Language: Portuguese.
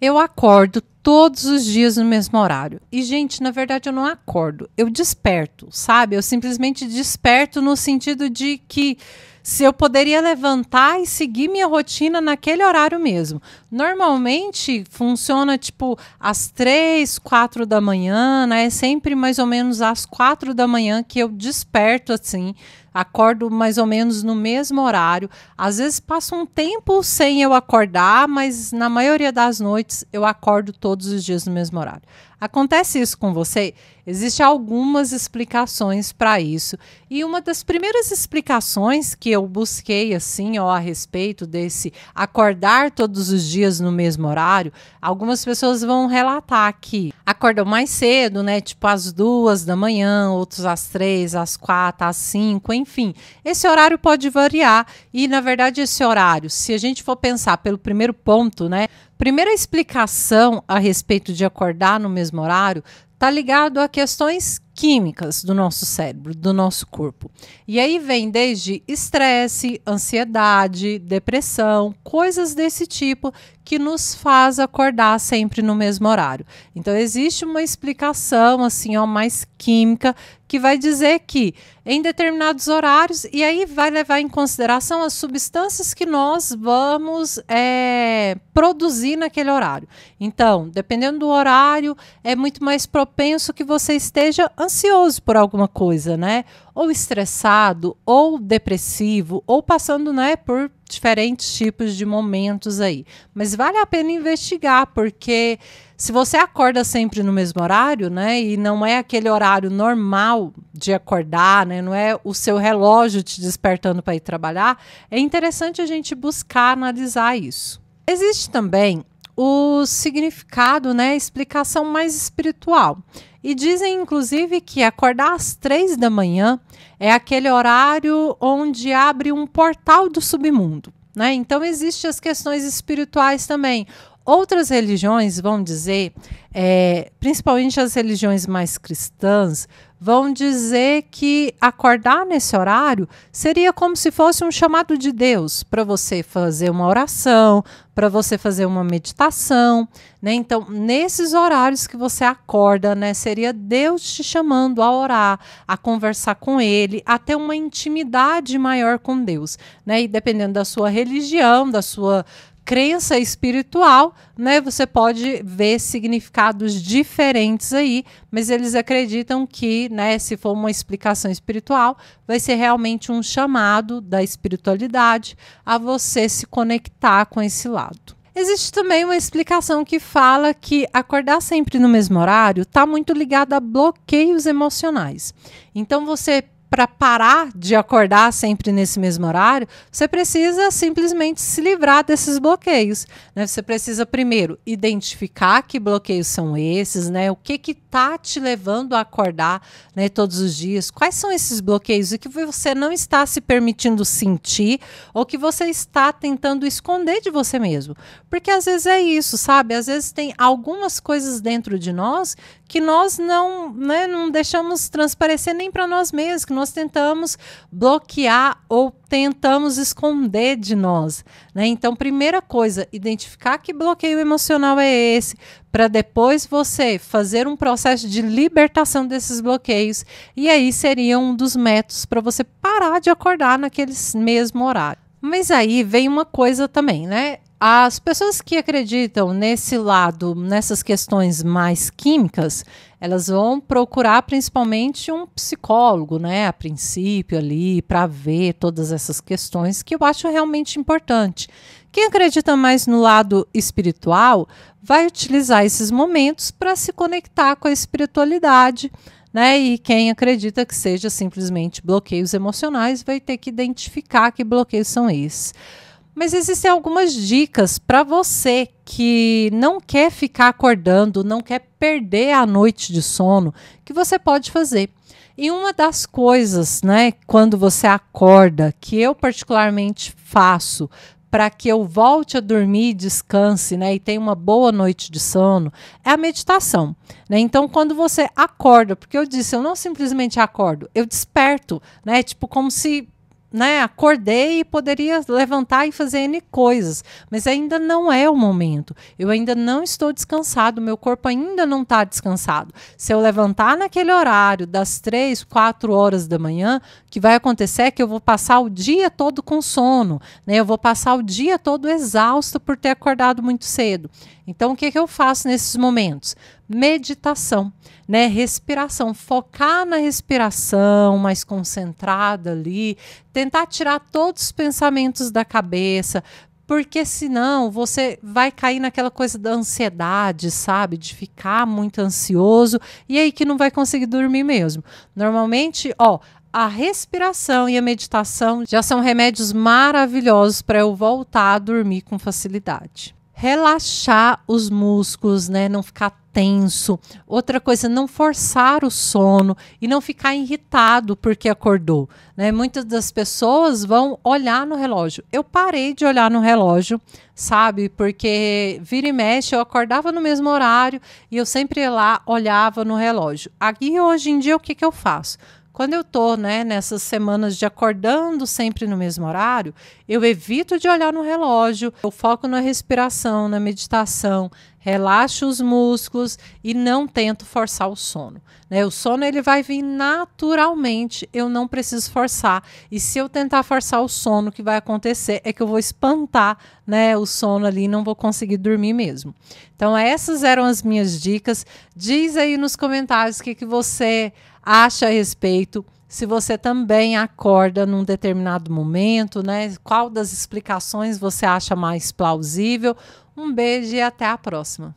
Eu acordo todos os dias no mesmo horário. E, gente, na verdade eu não acordo, eu desperto, sabe? Eu simplesmente desperto no sentido de que se eu poderia levantar e seguir minha rotina naquele horário mesmo. Normalmente funciona tipo às três, quatro da manhã, né? É sempre mais ou menos às quatro da manhã que eu desperto assim acordo mais ou menos no mesmo horário. Às vezes passa um tempo sem eu acordar, mas na maioria das noites eu acordo todos os dias no mesmo horário. Acontece isso com você? Existem algumas explicações para isso. E uma das primeiras explicações que eu busquei assim, ó, a respeito desse acordar todos os dias no mesmo horário, algumas pessoas vão relatar que acordam mais cedo, né? Tipo às duas da manhã, outros às três, às quatro, às cinco, enfim. Esse horário pode variar e, na verdade, esse horário, se a gente for pensar pelo primeiro ponto, né? Primeira explicação a respeito de acordar no mesmo horário está ligado a questões químicas do nosso cérebro, do nosso corpo. E aí vem desde estresse, ansiedade, depressão, coisas desse tipo que nos faz acordar sempre no mesmo horário. Então existe uma explicação assim, ó, mais química que vai dizer que em determinados horários e aí vai levar em consideração as substâncias que nós vamos é, produzir naquele horário. Então, dependendo do horário, é muito mais propenso penso que você esteja ansioso por alguma coisa, né? Ou estressado, ou depressivo, ou passando, né, por diferentes tipos de momentos aí. Mas vale a pena investigar, porque se você acorda sempre no mesmo horário, né, e não é aquele horário normal de acordar, né, não é o seu relógio te despertando para ir trabalhar, é interessante a gente buscar analisar isso. Existe também o significado, né, explicação mais espiritual. E dizem, inclusive, que acordar às três da manhã é aquele horário onde abre um portal do submundo. Né? Então, existem as questões espirituais também. Outras religiões vão dizer, é, principalmente as religiões mais cristãs, vão dizer que acordar nesse horário seria como se fosse um chamado de Deus para você fazer uma oração, para você fazer uma meditação. Né? Então, nesses horários que você acorda, né, seria Deus te chamando a orar, a conversar com Ele, a ter uma intimidade maior com Deus. Né? E dependendo da sua religião, da sua crença espiritual, né? Você pode ver significados diferentes aí, mas eles acreditam que, né, se for uma explicação espiritual, vai ser realmente um chamado da espiritualidade a você se conectar com esse lado. Existe também uma explicação que fala que acordar sempre no mesmo horário está muito ligado a bloqueios emocionais. Então você para parar de acordar sempre nesse mesmo horário, você precisa simplesmente se livrar desses bloqueios. Né? Você precisa primeiro identificar que bloqueios são esses, né? O que que tá te levando a acordar, né? Todos os dias. Quais são esses bloqueios? O que você não está se permitindo sentir ou que você está tentando esconder de você mesmo? Porque às vezes é isso, sabe? Às vezes tem algumas coisas dentro de nós que nós não, né, não deixamos transparecer nem para nós mesmos, que nós tentamos bloquear ou tentamos esconder de nós. Né? Então, primeira coisa, identificar que bloqueio emocional é esse, para depois você fazer um processo de libertação desses bloqueios. E aí seria um dos métodos para você parar de acordar naquele mesmo horário. Mas aí vem uma coisa também, né? As pessoas que acreditam nesse lado, nessas questões mais químicas, elas vão procurar principalmente um psicólogo, né? A princípio ali, para ver todas essas questões, que eu acho realmente importante. Quem acredita mais no lado espiritual vai utilizar esses momentos para se conectar com a espiritualidade né? E quem acredita que seja simplesmente bloqueios emocionais vai ter que identificar que bloqueios são esses. Mas existem algumas dicas para você que não quer ficar acordando, não quer perder a noite de sono, que você pode fazer. E uma das coisas, né, quando você acorda, que eu particularmente faço para que eu volte a dormir, descanse, né, e tenha uma boa noite de sono, é a meditação, né? Então, quando você acorda, porque eu disse, eu não simplesmente acordo, eu desperto, né? Tipo como se né, acordei e poderia levantar e fazer N coisas, mas ainda não é o momento. Eu ainda não estou descansado, meu corpo ainda não está descansado. Se eu levantar naquele horário das 3, 4 horas da manhã, o que vai acontecer é que eu vou passar o dia todo com sono, né? Eu vou passar o dia todo exausto por ter acordado muito cedo. Então, o que, que eu faço nesses momentos? meditação, né? Respiração, focar na respiração mais concentrada ali, tentar tirar todos os pensamentos da cabeça, porque senão você vai cair naquela coisa da ansiedade, sabe? De ficar muito ansioso e aí que não vai conseguir dormir mesmo. Normalmente, ó, a respiração e a meditação já são remédios maravilhosos para eu voltar a dormir com facilidade relaxar os músculos, né? Não ficar tenso. Outra coisa, não forçar o sono e não ficar irritado porque acordou. Né? Muitas das pessoas vão olhar no relógio. Eu parei de olhar no relógio, sabe? Porque vira e mexe, eu acordava no mesmo horário e eu sempre lá olhava no relógio. Aqui hoje em dia, o que, que eu faço? Quando eu tô, né, nessas semanas de acordando sempre no mesmo horário, eu evito de olhar no relógio, eu foco na respiração, na meditação, relaxo os músculos e não tento forçar o sono. Né? O sono ele vai vir naturalmente, eu não preciso forçar. E se eu tentar forçar o sono, o que vai acontecer é que eu vou espantar né, o sono ali e não vou conseguir dormir mesmo. Então, essas eram as minhas dicas. Diz aí nos comentários o que, que você acha a respeito se você também acorda num determinado momento, né? Qual das explicações você acha mais plausível? Um beijo e até a próxima.